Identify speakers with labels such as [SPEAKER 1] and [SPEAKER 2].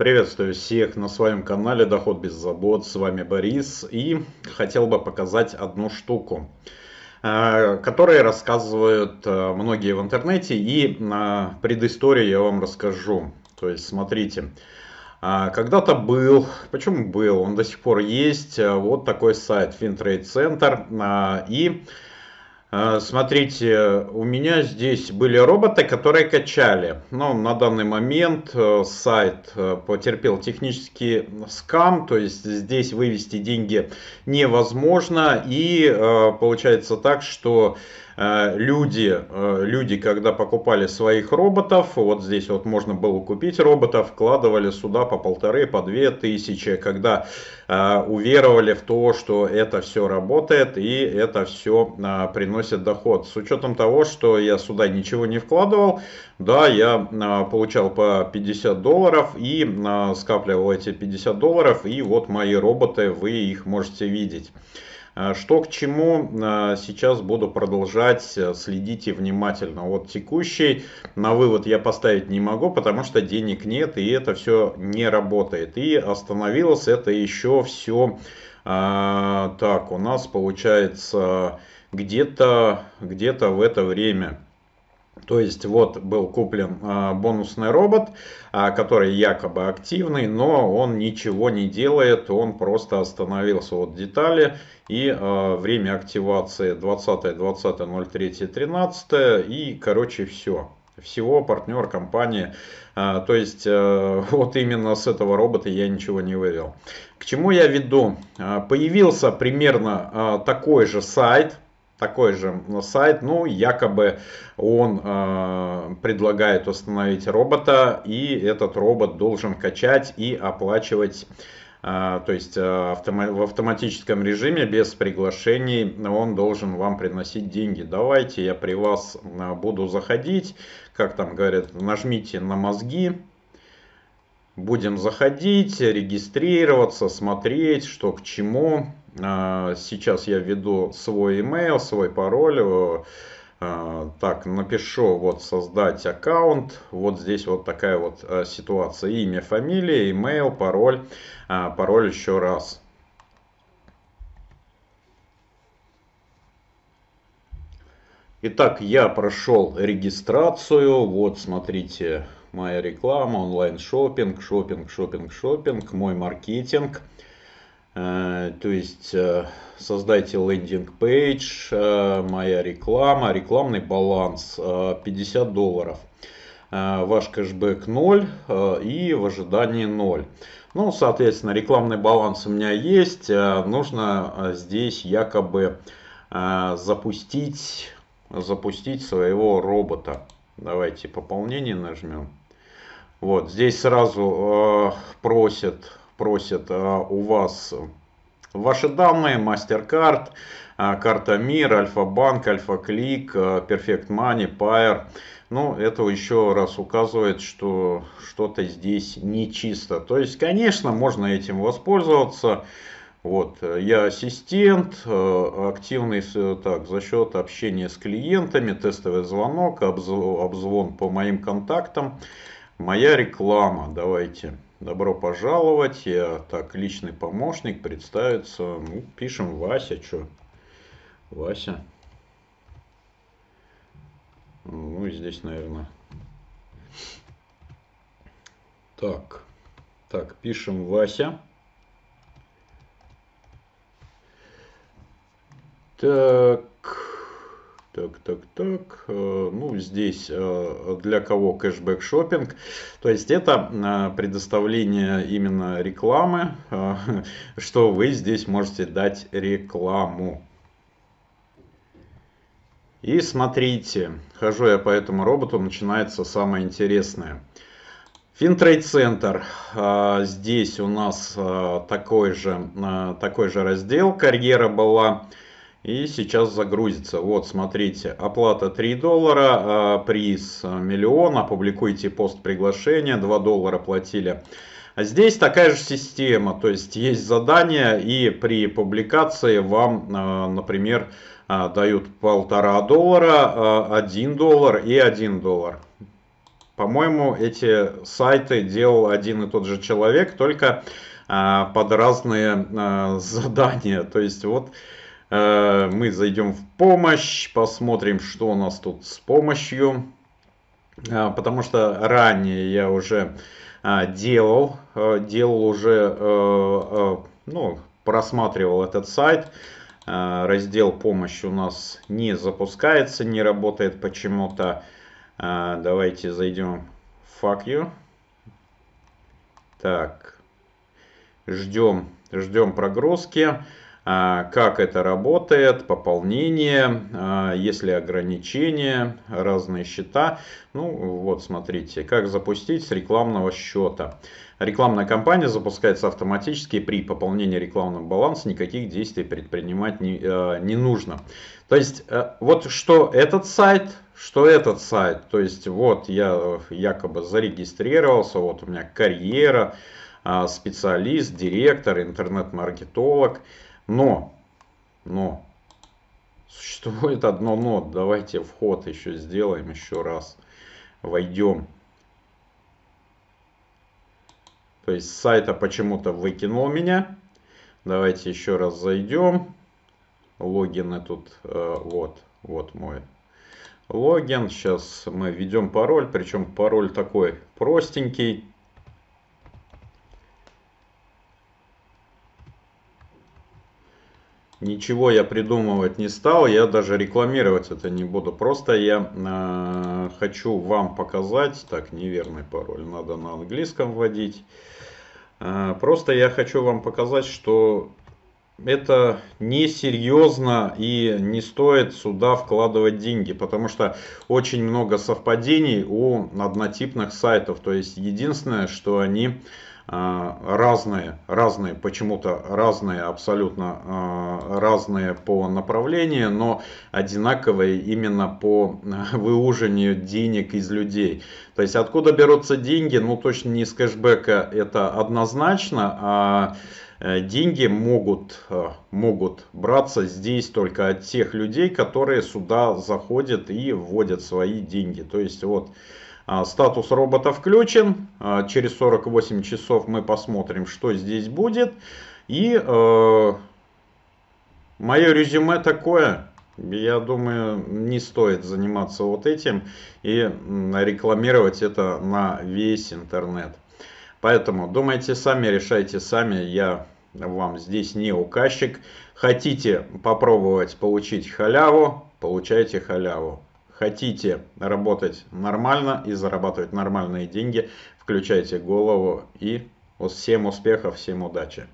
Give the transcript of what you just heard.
[SPEAKER 1] Приветствую всех на своем канале Доход без забот, с вами Борис и хотел бы показать одну штуку, э, которые рассказывают э, многие в интернете и э, предысторию я вам расскажу. То есть смотрите, когда-то был, почему был, он до сих пор есть, вот такой сайт Fintrade Center и... А, смотрите, у меня здесь были роботы, которые качали. Но ну, на данный момент э, сайт э, потерпел технический скам, то есть здесь вывести деньги невозможно. И э, получается так, что люди, люди, когда покупали своих роботов, вот здесь вот можно было купить роботов, вкладывали сюда по полторы, по две тысячи, когда уверовали в то, что это все работает и это все приносит приносит доход. С учетом того, что я сюда ничего не вкладывал, да, я а, получал по 50 долларов и а, скапливал эти 50 долларов. И вот мои роботы, вы их можете видеть. А, что к чему, сейчас буду продолжать, э, следите внимательно. Вот текущий на вывод я поставить не могу, потому что денег нет и это все не работает. И остановилось это еще все, так, у нас получается где-то где то в это время. То есть вот был куплен а, бонусный робот, а, который якобы активный, но он ничего не делает, он просто остановился от детали. И а, время активации 20, 20, 03, 13 и короче все всего партнер компании. А, то есть а, вот именно с этого робота я ничего не вывел. К чему я веду? А, появился примерно а, такой же сайт, такой же э, сайт, ну, якобы он э, предлагает установить робота, и этот робот должен качать и оплачивать э, то есть э, в автоматическом режиме без приглашений он должен вам приносить деньги. Давайте я при вас буду заходить, как там говорят, нажмите на мозги, будем заходить, регистрироваться, смотреть, что к чему. А, сейчас я введу свой email, свой пароль. Э, а, так, напишу вот создать аккаунт. Вот здесь вот такая вот э, ситуация. Имя, фамилия, email, пароль. А, пароль еще раз. Итак, я прошел регистрацию. Вот, смотрите, моя реклама, онлайн-шопинг, шопинг, шопинг, шопинг, мой маркетинг. Шопинг Э, то есть э, создайте лендинг-пейдж, э, моя реклама, рекламный баланс 50 долларов. Ваш кэшбэк 0 и в ожидании 0. Ну, соответственно, рекламный баланс у меня есть. Нужно здесь якобы запустить, запустить своего робота. Давайте пополнение нажмем. Вот здесь сразу э, просят просят а, у вас ваши данные, MasterCard, а, карта Мир, Альфа-банк, Альфа-клик, а, Perfect Money, Pair. Ну, это еще раз указывает, что что-то здесь нечисто. То есть, конечно, можно этим воспользоваться. Вот, я ассистент, активный так, за счет общения с клиентами, тестовый звонок, обзвон по моим контактам, моя реклама, давайте. Добро пожаловать, я так личный помощник, представиться. Ну, пишем Вася, что? Вася. Ну и здесь, наверное. Так. Так, пишем Вася. Так. Так, так, так. Э, ну, здесь э, для кого кэшбэк шопинг. То есть это э, предоставление именно рекламы, что вы здесь можете дать рекламу. И смотрите, хожу я по этому роботу, начинается самое интересное. Финтрейд Центр. Здесь у нас такой же, такой же раздел. Карьера была и сейчас загрузится. Вот, смотрите, оплата 3 доллара, а, приз миллион, опубликуйте пост приглашения, 2 доллара платили. А здесь такая же система, то есть есть задание и при публикации вам, а, например, а, дают полтора доллара, 1 доллар и 1 доллар. По-моему, эти сайты делал один и тот же человек, только под разные задания. То есть вот Э, мы зайдем в помощь, посмотрим, что у нас тут с помощью. Э, потому что ранее я уже э, делал, делал уже, ну, просматривал этот сайт. Раздел помощь у нас не запускается, не работает почему-то. Давайте зайдем в Fuck you. Так, ждем, ждем прогрузки. А, как это работает, пополнение, а, есть ли ограничения, разные счета. Ну вот, смотрите, как запустить с рекламного счета. Рекламная кампания запускается автоматически при пополнении рекламного баланса, никаких действий предпринимать не, э, не нужно. То есть, э, вот что этот сайт, что этот сайт, то есть вот я якобы зарегистрировался, вот у меня карьера, а, специалист, директор, интернет-маркетолог – но, но, существует одно но. Давайте вход еще сделаем еще раз. Войдем. То есть с сайта почему-то выкинул меня. Давайте еще раз зайдем. Логины тут, э, вот, вот мой логин. Сейчас мы введем пароль, причем пароль такой простенький. Ничего я придумывать не стал, я даже рекламировать это не буду. Просто я э, хочу вам показать, так, неверный пароль, надо на английском вводить. Э, просто я хочу вам показать, что это несерьезно и не стоит сюда вкладывать деньги, потому что очень много совпадений у однотипных сайтов. То есть единственное, что они Э, разные, разные, почему-то разные, абсолютно э, разные по направлению, но одинаковые именно по э, выужению денег из людей. То есть откуда берутся деньги, ну точно не из кэшбэка, это однозначно, а деньги могут, могут браться здесь только от тех людей, которые сюда заходят и вводят свои деньги. То есть вот а, статус робота включен. А, через 48 часов мы посмотрим, что здесь будет. И э, мое резюме такое. Я думаю, не стоит заниматься вот этим и рекламировать это на весь интернет. Поэтому думайте сами, решайте сами. Я вам здесь не указчик. Хотите попробовать получить халяву, получайте халяву хотите работать нормально и зарабатывать нормальные деньги, включайте голову и всем успехов, всем удачи!